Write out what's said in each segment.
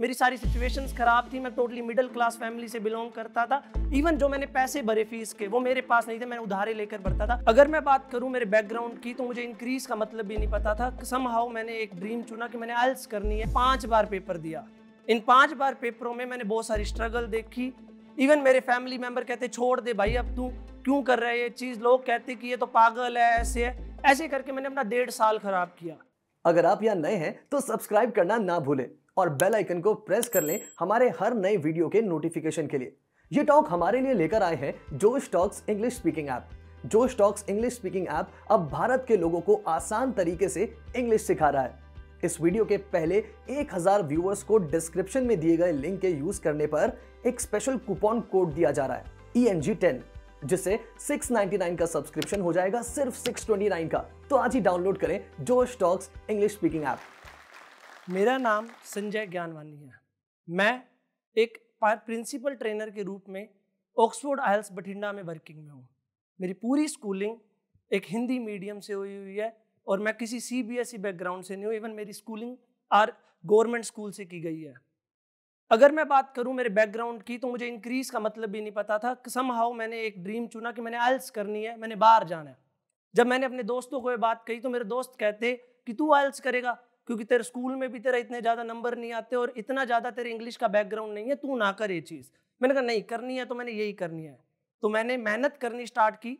मेरी सारी सिचुएशंस ख़राब थी मैं टोटली मिडिल क्लास फैमिली से बिलोंग करता था इवन जो मैंने पैसे भरे फीस के वो मेरे पास नहीं थे मैंने उधारे लेकर भरता था अगर मैं बात करूं मेरे बैकग्राउंड की तो मुझे इंक्रीज का मतलब भी नहीं पता था सम हाउ मैंने एक ड्रीम चुना कि मैंने आइल्स करनी है पांच बार पेपर दिया इन पांच बार पेपरों में मैंने बहुत सारी स्ट्रगल देखी इवन मेरे फैमिली मेंबर कहते छोड़ दे भाई अब तू क्यों कर रहे है ये चीज़ लोग कहते कि ये तो पागल है ऐसे है ऐसे करके मैंने अपना डेढ़ साल खराब किया अगर आप यहाँ नए हैं तो सब्सक्राइब करना ना भूलें और बेल आइकन को प्रेस कर लें हमारे हर नए वीडियो के नोटिफिकेशन के लिए ये टॉक हमारे लिए लेकर आए हैं जो stocks English speaking app Josh talks English speaking app अब भारत के लोगों को आसान तरीके से इंग्लिश सिखा रहा है इस वीडियो के पहले 1000 व्यूअर्स को डिस्क्रिप्शन में दिए गए लिंक के यूज करने पर एक स्पेशल कूपन कोड दिया जा रहा है ई एन जी टेन जिससे 699 का सब्सक्रिप्शन हो जाएगा सिर्फ 629 का तो आज ही डाउनलोड करें जोश स्टॉक्स इंग्लिश स्पीकिंग ऐप मेरा नाम संजय ज्ञानवानी है मैं एक प्रिंसिपल ट्रेनर के रूप में ऑक्सफोर्ड आयल्स बठिंडा में वर्किंग में हूँ मेरी पूरी स्कूलिंग एक हिंदी मीडियम से हुई हुई है और मैं किसी C B S E background से नहीं हूँ इवन मेरी स्कूलिंग आर गवर्नमेंट स्कूल से की गई है अगर मैं बात करूँ मेरे बैकग्राउंड की तो मुझे इंक्रीज का मतलब भी नहीं पता था सम हाउ मैंने एक ड्रीम चुना कि मैंने आयल्स करनी है मैंने बाहर जाना है जब मैंने अपने दोस्तों को ये बात कही तो मेरे दोस्त कहते कि तू आयल्स करेगा क्योंकि तेरे स्कूल में भी तेरा इतने ज़्यादा नंबर नहीं आते और इतना ज़्यादा तेरे इंग्लिश का बैकग्राउंड नहीं है तू ना कर ये चीज़ मैंने कहा नहीं करनी है तो मैंने यही करनी है तो मैंने मेहनत करनी स्टार्ट की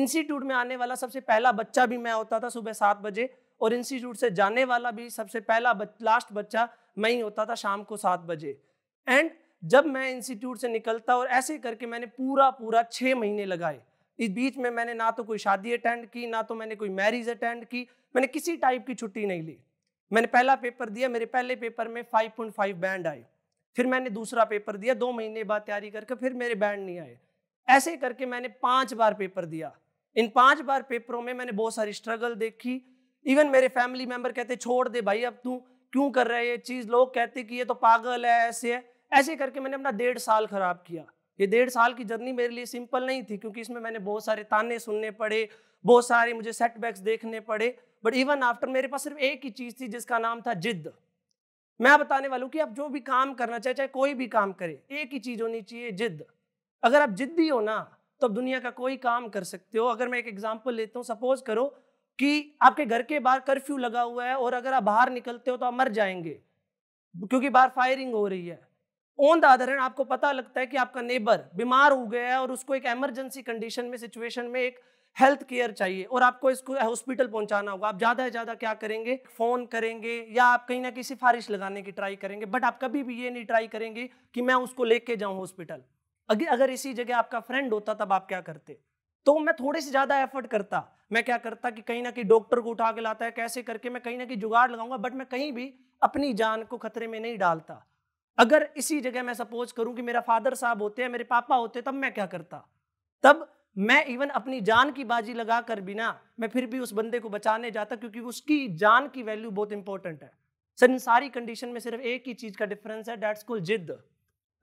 इंस्टीट्यूट में आने वाला सबसे पहला बच्चा भी मैं होता था सुबह सात बजे और इंस्टीट्यूट से जाने वाला भी सबसे पहला बच, लास्ट बच्चा मैं ही होता था शाम को सात बजे एंड जब मैं इंस्टीट्यूट से निकलता और ऐसे करके मैंने पूरा पूरा छः महीने लगाए इस बीच में मैंने ना तो कोई शादी अटेंड की ना तो मैंने कोई मैरिज अटेंड की मैंने किसी टाइप की छुट्टी नहीं ली मैंने पहला पेपर दिया मेरे पहले पेपर में फाइव पॉइंट फाइव बैंड आए फिर मैंने दूसरा पेपर दिया दो महीने बाद तैयारी करके फिर मेरे बैंड नहीं आए ऐसे करके मैंने पांच बार पेपर दिया इन पांच बार पेपरों में मैंने बहुत सारी स्ट्रगल देखी इवन मेरे फैमिली मेंबर कहते छोड़ दे भाई अब तू क्यों कर रहा है ये चीज़ लोग कहते कि ये तो पागल है ऐसे है ऐसे करके मैंने अपना डेढ़ साल खराब किया ये डेढ़ साल की जर्नी मेरे लिए सिंपल नहीं थी क्योंकि इसमें मैंने बहुत सारे ताने सुनने पड़े बहुत सारे मुझे सेटबैक्स देखने पड़े बट इवन आफ्टर मेरे पास सिर्फ एक ही चीज़ थी जिसका नाम था जिद मैं बताने वालू कि आप जो भी काम करना चाहे चाहे कोई भी काम करे एक ही चीज़ होनी चाहिए जिद अगर आप जिद्दी हो ना तो आप दुनिया का कोई काम कर सकते हो अगर मैं एक एग्जाम्पल लेता हूँ सपोज करो कि आपके घर के बाहर कर्फ्यू लगा हुआ है और अगर आप बाहर निकलते हो तो आप मर जाएंगे क्योंकि बाहर फायरिंग हो रही है ऑन द अदर हैंड आपको पता लगता है कि आपका नेबर बीमार हो गया है और उसको एक एमरजेंसी कंडीशन में सिचुएशन में एक हेल्थ केयर चाहिए और आपको इसको हॉस्पिटल पहुंचाना होगा आप ज़्यादा से ज़्यादा क्या करेंगे फ़ोन करेंगे या आप कहीं ना कहीं सिफारिश लगाने की ट्राई करेंगे बट आप कभी भी ये नहीं ट्राई करेंगे कि मैं उसको लेके जाऊं हॉस्पिटल अगर अगर इसी जगह आपका फ्रेंड होता तब आप क्या करते तो मैं थोड़े से ज़्यादा एफर्ट करता मैं क्या करता कि कहीं ना कहीं डॉक्टर को उठा के लाता है कैसे करके मैं कहीं ना कहीं जुगाड़ लगाऊंगा बट मैं कहीं भी अपनी जान को खतरे में नहीं डालता अगर इसी जगह मैं सपोज करूं कि मेरा फादर साहब होते हैं मेरे पापा होते तब मैं क्या करता तब मैं इवन अपनी जान की बाजी लगा कर बिना मैं फिर भी उस बंदे को बचाने जाता क्योंकि उसकी जान की वैल्यू बहुत इंपॉर्टेंट है सर इन सारी कंडीशन में सिर्फ एक ही चीज़ का डिफरेंस है डेट्स कॉल जिद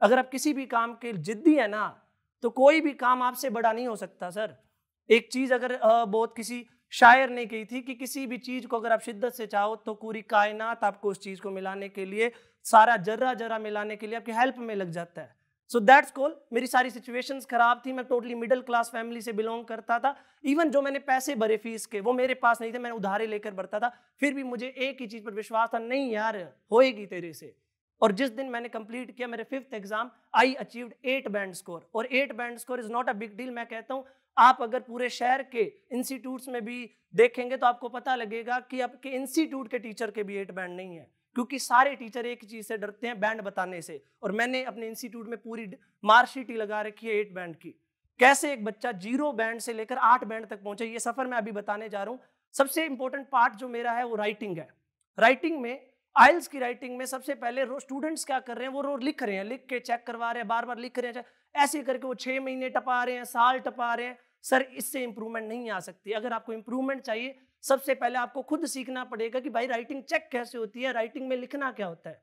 अगर आप किसी भी काम के जिद्दी है ना तो कोई भी काम आपसे बड़ा नहीं हो सकता सर एक चीज़ अगर बहुत किसी शायर ने कही थी कि किसी भी चीज़ को अगर आप शिद्दत से चाहो तो पूरी कायनात आपको उस चीज़ को मिलाने के लिए सारा जर्रा जर्रा मिलाने के लिए आपकी हेल्प में लग जाता है सो दैट्स कॉल मेरी सारी सिचुएशंस खराब थी मैं टोटली मिडिल क्लास फैमिली से बिलोंग करता था इवन जो मैंने पैसे भरे फीस के वो मेरे पास नहीं थे मैंने उधारे लेकर भरता था फिर भी मुझे एक ही चीज़ पर विश्वास था नहीं यार होएगी तेरे से और जिस दिन मैंने कंप्लीट किया मेरे fifth exam I achieved eight band score और eight band score is not a big deal मैं कहता हूँ आप अगर पूरे शहर के इंस्टीट्यूट्स में भी देखेंगे तो आपको पता लगेगा कि आपके इंस्टीट्यूट के टीचर के भी एट बैंड नहीं है क्योंकि सारे टीचर एक चीज़ से डरते हैं बैंड बताने से और मैंने अपने इंस्टीट्यूट में पूरी मार्कशीट ही लगा रखी है एट बैंड की कैसे एक बच्चा जीरो बैंड से लेकर आठ बैंड तक पहुंचे ये सफ़र मैं अभी बताने जा रहा हूँ सबसे इंपॉर्टेंट पार्ट जो मेरा है वो राइटिंग है राइटिंग में आइल्स की राइटिंग में सबसे पहले स्टूडेंट्स क्या कर रहे हैं वो रोज लिख रहे हैं लिख के चेक करवा रहे हैं बार बार लिख रहे हैं अच्छा, ऐसे करके वो छह महीने टपा रहे हैं साल टपा रहे हैं सर इससे इंप्रूवमेंट नहीं आ सकती अगर आपको इंप्रूवमेंट चाहिए सबसे पहले आपको खुद सीखना पड़ेगा कि भाई राइटिंग चेक कैसे होती है राइटिंग में लिखना क्या होता है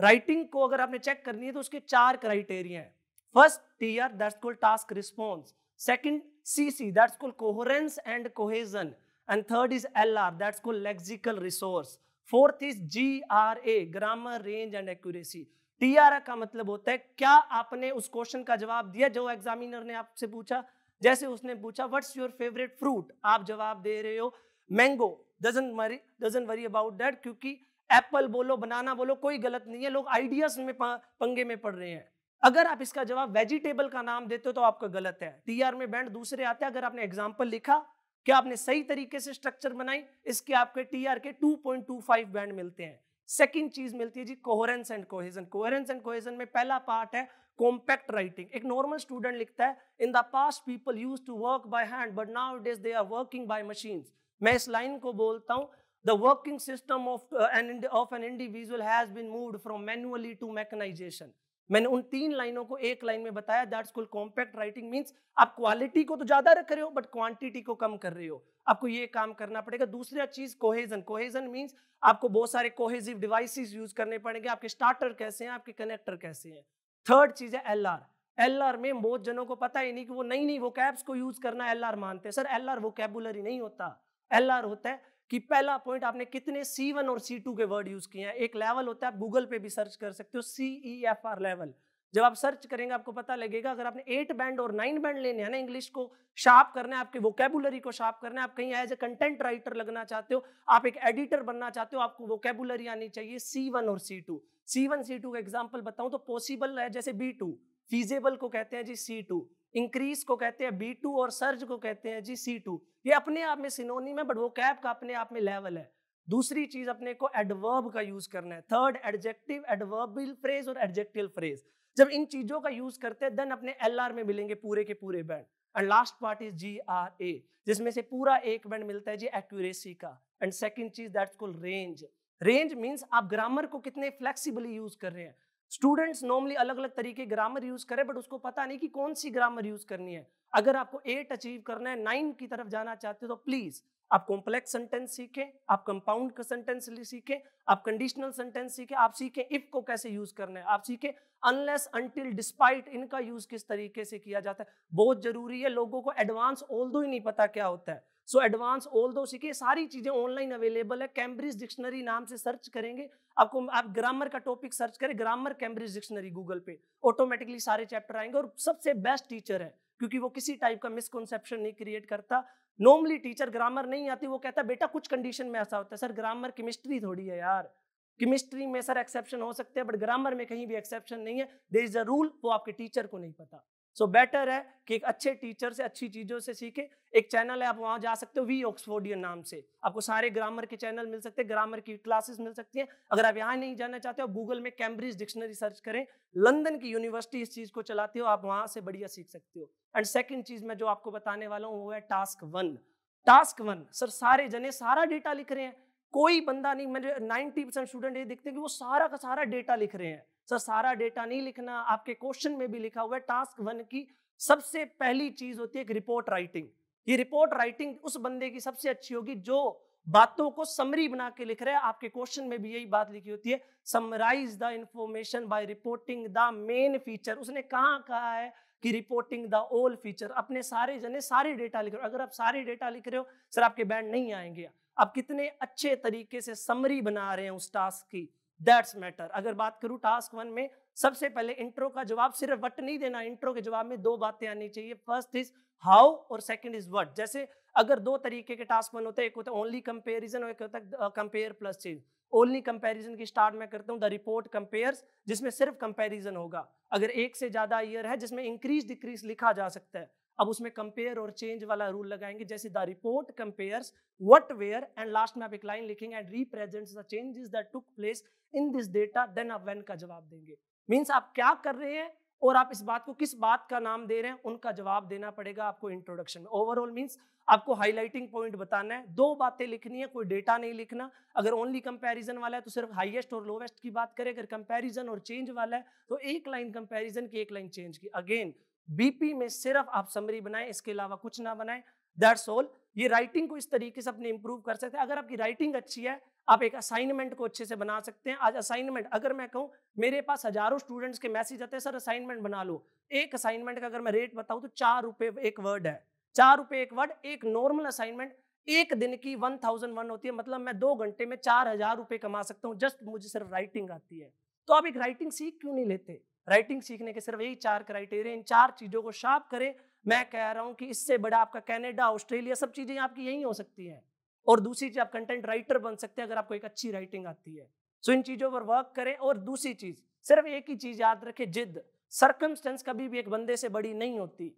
राइटिंग को अगर आपने चेक करनी है तो उसके चार क्राइटेरिया है first T R that's called task response second C C that's called coherence and cohesion and third is L R that's called lexical resource fourth is G R A grammar range and accuracy T R का मतलब होता है क्या आपने उस question का जवाब दिया जो एग्जामिनर ने आपसे पूछा जैसे उसने पूछा व्हाट्स योर फेवरेट फ्रूट आप जवाब दे रहे हो मैंगो डजेंट मरी डजेंट वरी अबाउट दैट क्योंकि एप्पल बोलो बनाना बोलो कोई गलत नहीं है लोग आइडियाज में पंगे में पड़ रहे हैं अगर आप इसका जवाब वेजिटेबल का नाम देते हो तो आपका गलत है टी आर में बैंड दूसरे आते हैं अगर आपने एग्जाम्पल लिखा क्या आपने सही तरीके से स्ट्रक्चर बनाई इसके आपके टी आर के two two point five band मिलते हैं सेकेंड चीज मिलती है G coherence and cohesion coherence and cohesion में पहला पार्ट है कॉम्पैक्ट राइटिंग एक नॉर्मल स्टूडेंट लिखता है in the past people use to work by hand but now it is they are working by machine मैं इस लाइन को बोलता हूँ the working system of an of an individual has been moved from manually to mechanization मैंने उन तीन लाइनों को एक लाइन में बताया that's called compact writing means आप क्वालिटी को तो ज्यादा रख रहे हो बट क्वांटिटी को कम कर रहे हो आपको ये काम करना पड़ेगा दूसरा चीज कोहेजन कोहेजन मींस आपको बहुत सारे कोहेजिव डिवाइसेस यूज करने पड़ेंगे आपके स्टार्टर कैसे हैं आपके कनेक्टर कैसे हैं थर्ड चीज है एल आर एल आर में बहुत जनों को पता ही नहीं कि वो नहीं नहीं वो कैब्स को यूज करना एल आर मानते हैं सर एल आर वो कैबुलरी नहीं होता एल आर होता है कि पहला पॉइंट आपने कितने सी वन और सी टू के वर्ड यूज किए हैं एक लेवल होता है गूगल पे भी सर्च कर सकते हो C E F R level जब आप सर्च करेंगे आपको पता लगेगा अगर आपने एट बैंड और नाइन बैंड लेने हैं ना इंग्लिश को शार्प करना है आपके वोकेबुलरी को शार्प करना है आप कहीं एज ए कंटेंट राइटर लगना चाहते हो आप एक एडिटर बनना चाहते हो आपको वोकेबुलरी आनी चाहिए सी वन और C two C one C two का एग्जाम्पल बताऊं तो पॉसिबल है जैसे बी टू फीजेबल को कहते हैं जी सी टू इंक्रीज को कहते हैं बी टू और सर्ज को कहते हैं जी सी टू ये अपने आप में सिनोनी में बट वो कैप का अपने आप में लेवल है दूसरी चीज अपने को एडवर्ब का यूज करना है थर्ड एडजेक्टिव एडवर्बल फ्रेज और एडजेक्टिव फ्रेज जब इन चीजों का यूज करते हैं देन अपने एल आर में मिलेंगे पूरे के पूरे band and last part is G R A जिसमें से पूरा एक बैंड मिलता है जी एक्यूरेसी का एंड सेकेंड चीज that's called range range means आप ग्रामर को कितने फ्लेक्सिबली यूज कर रहे हैं स्टूडेंट्स नॉर्मली अलग अलग तरीके ग्रामर यूज करें बट उसको पता नहीं कि कौन सी ग्रामर यूज करनी है अगर आपको एट अचीव करना है नाइन की तरफ जाना चाहते हो तो प्लीज आप कॉम्प्लेक्स सेंटेंस सीखें आप कंपाउंड का सेंटेंस सीखें आप कंडीशनल सेंटेंस सीखें आप सीखें इफ को कैसे यूज करना है आप सीखें अनलेस अनटिल डिस्पाइट इनका यूज किस तरीके से किया जाता है बहुत जरूरी है लोगों को एडवांस ऑल ही नहीं पता क्या होता है सो एडवांस ऑल दो सीखे सारी चीज़ें ऑनलाइन अवेलेबल है कैम्ब्रिज डिक्शनरी नाम से सर्च करेंगे आपको आप ग्रामर का टॉपिक सर्च करें ग्रामर कैम्ब्रिज डिक्शनरी गूगल पे ऑटोमेटिकली सारे चैप्टर आएंगे और सबसे बेस्ट टीचर है क्योंकि वो किसी टाइप का मिसकनसेप्शन नहीं क्रिएट करता नॉर्मली टीचर ग्रामर नहीं आती वो कहता बेटा कुछ कंडीशन में ऐसा होता है सर ग्रामर केमिस्ट्री थोड़ी है यार केमिस्ट्री में सर एक्सेप्शन हो सकते हैं बट ग्रामर में कहीं भी एक्सेप्शन नहीं है देर इज अ रूल वो आपके टीचर को नहीं पता सो so बेटर है कि एक अच्छे टीचर से अच्छी चीज़ों से सीखे एक चैनल है आप वहां जा सकते हो वी ऑक्सफोर्डियन नाम से आपको सारे ग्रामर के चैनल मिल सकते हैं ग्रामर की क्लासेस मिल सकती हैं अगर आप यहाँ नहीं जाना चाहते हो गूगल में कैम्ब्रिज डिक्शनरी सर्च करें लंदन की यूनिवर्सिटी इस चीज़ को चलाती हो आप वहां से बढ़िया सीख सकते हो एंड सेकेंड चीज़ मैं जो आपको बताने वाला हूँ वो है task one task one sir सारे जने सारा डेटा लिख रहे हैं कोई बंदा नहीं मैंने नाइनटी परसेंट स्टूडेंट ये देखते हैं कि वो सारा का सारा डेटा लिख रहे हैं सर सारा डेटा नहीं लिखना आपके क्वेश्चन में भी लिखा हुआ है टास्क वन की सबसे पहली चीज होती है एक रिपोर्ट राइटिंग ये रिपोर्ट राइटिंग उस बंदे की सबसे अच्छी होगी जो बातों को समरी बना के लिख रहे हैं आपके क्वेश्चन में भी यही बात लिखी होती है summarise the information by reporting the main feature उसने कहा कहा है कि रिपोर्टिंग द ओल फीचर अपने सारे जने सारे डेटा लिख रहे हो अगर आप सारे डेटा लिख रहे हो सर आपके बैंड नहीं आएंगे आप कितने अच्छे तरीके से समरी बना रहे हैं उस टास्क की दैट्स मैटर अगर बात करूं टास्क वन में सबसे पहले इंट्रो का जवाब सिर्फ वट नहीं देना इंट्रो के जवाब में दो बातें आनी चाहिए फर्स्ट इज हाउ और सेकंड इज वट जैसे अगर दो तरीके के टास्क वन होते हैं एक होता है ओनली कंपेरिजन और एक होता है कंपेयर प्लस चीज ओनली कंपेरिजन की स्टार्ट में करता हूँ द रिपोर्ट कंपेयर जिसमें सिर्फ कंपेरिजन होगा अगर एक से ज़्यादा ईयर है जिसमें इंक्रीज डिक्रीज लिखा जा सकता है अब उसमें कंपेयर और चेंज वाला रूल लगाएंगे जैसे the report compares what where and last में आप एक लाइन लिखेंगे and represents the changes that took place in this data then आप व्हेन का जवाब देंगे मीन्स आप क्या कर रहे हैं और आप इस बात को किस बात का नाम दे रहे हैं उनका जवाब देना पड़ेगा आपको इंट्रोडक्शन में ओवरऑल मीन्स आपको हाईलाइटिंग पॉइंट बताना है दो बातें लिखनी है कोई डेटा नहीं लिखना अगर ओनली कंपैरिजन वाला है तो सिर्फ हाईएस्ट और लोवेस्ट की बात करें अगर कंपैरिजन और चेंज वाला है तो एक लाइन कंपैरिजन की एक लाइन चेंज की अगेन बीपी में सिर्फ आप समरी बनाएं इसके अलावा कुछ ना बनाएं दैट्स ऑल ये राइटिंग को इस तरीके से अपने इंप्रूव कर सकते हैं अगर आपकी राइटिंग अच्छी है आप एक असाइनमेंट को अच्छे से बना सकते हैं आज असाइनमेंट अगर मैं कहूं मेरे पास हजारों स्टूडेंट्स के मैसेज आते हैं सर असाइनमेंट बना लो एक असाइनमेंट का अगर मैं रेट बताऊं तो चार रुपए एक वर्ड है चार रुपए एक वर्ड एक नॉर्मल असाइनमेंट एक दिन की वन थाउजेंड वन होती है मतलब मैं दो घंटे में चार हजार रुपए कमा सकता हूँ जस्ट मुझे सिर्फ राइटिंग आती है तो आप एक राइटिंग सीख क्यों नहीं लेते राइटिंग सीखने के सिर्फ यही चार क्राइटेरिया इन चार चीज़ों को शार्प करें मैं कह रहा हूँ कि इससे बड़ा आपका कैनेडा ऑस्ट्रेलिया सब चीज़ें आपकी यही हो सकती हैं और दूसरी चीज़ आप कंटेंट राइटर बन सकते हैं अगर आपको एक अच्छी राइटिंग आती है सो इन चीज़ों पर वर्क करें और दूसरी चीज़ सिर्फ एक ही चीज़ याद रखें जिद सर्कमस्टेंस कभी भी एक बंदे से बड़ी नहीं होती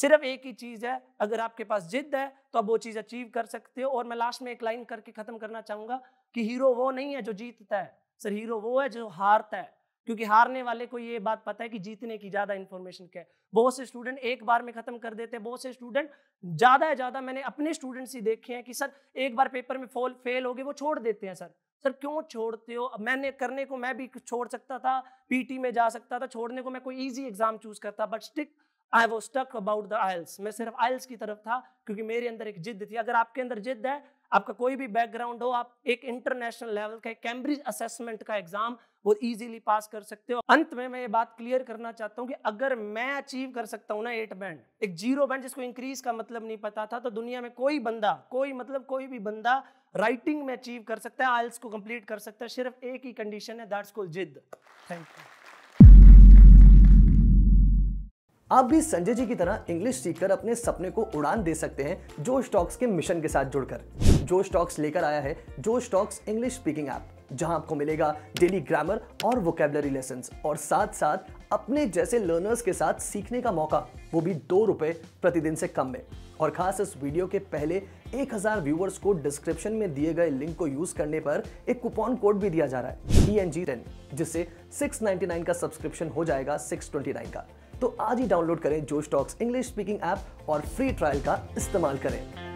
सिर्फ एक ही चीज़ है अगर आपके पास जिद है तो आप वो चीज़ अचीव कर सकते हो और मैं लास्ट में एक लाइन करके ख़त्म करना चाहूंगा कि हीरो वो नहीं है जो जीतता है सर हीरो वो है जो हारता है क्योंकि हारने वाले को ये बात पता है कि जीतने की ज़्यादा इन्फॉर्मेशन क्या है बहुत से स्टूडेंट एक बार में ख़त्म कर देते हैं बहुत से स्टूडेंट ज़्यादा है ज़्यादा मैंने अपने स्टूडेंट्स ही देखे हैं कि सर एक बार पेपर में फॉल फेल हो गए वो छोड़ देते हैं सर सर क्यों छोड़ते हो मैंने करने को मैं भी छोड़ सकता था पीटी में जा सकता था छोड़ने को मैं कोई ईजी एग्जाम चूज करता बट स्टिक आई वो स्टक अबाउट द आयल्स मैं सिर्फ आयल्स की तरफ था क्योंकि मेरे अंदर एक जिद थी अगर आपके अंदर जिद है आपका कोई भी बैकग्राउंड हो आप एक इंटरनेशनल लेवल का कैम्ब्रिज असेसमेंट का एग्जाम वो इजीली पास कर सकते हो अंत में मैं ये बात क्लियर करना चाहता हूँ कि अगर मैं अचीव कर सकता हूँ ना एट बैंड एक जीरो बैंड जिसको इंक्रीज का मतलब नहीं पता था तो दुनिया में कोई बंदा कोई मतलब कोई भी बंदा राइटिंग में अचीव कर सकता है आयल्स को कंप्लीट कर सकता है सिर्फ एक ही कंडीशन है दैट्स कॉल जिद थैंक यू आप भी संजय जी की तरह इंग्लिश सीखकर अपने सपने को उड़ान दे सकते हैं जो स्टॉक्स के मिशन के साथ जुड़कर जो स्टॉक्स लेकर आया है जो स्टॉक्स इंग्लिश स्पीकिंग ऐप जहां आपको मिलेगा डेली ग्रामर और वोकेबलरी लेसन और साथ साथ अपने जैसे लर्नर्स के साथ सीखने का मौका वो भी दो रुपए प्रतिदिन से कम में और खास इस वीडियो के पहले 1000 व्यूवर्स को डिस्क्रिप्शन में दिए गए लिंक को यूज करने पर एक कूपन कोड भी दिया जा रहा है टी एन जी टेन जिससे सिक्स का सब्सक्रिप्शन हो जाएगा सिक्स का तो आज ही डाउनलोड करें जो स्टॉक्स इंग्लिश स्पीकिंग ऐप और फ्री ट्रायल का इस्तेमाल करें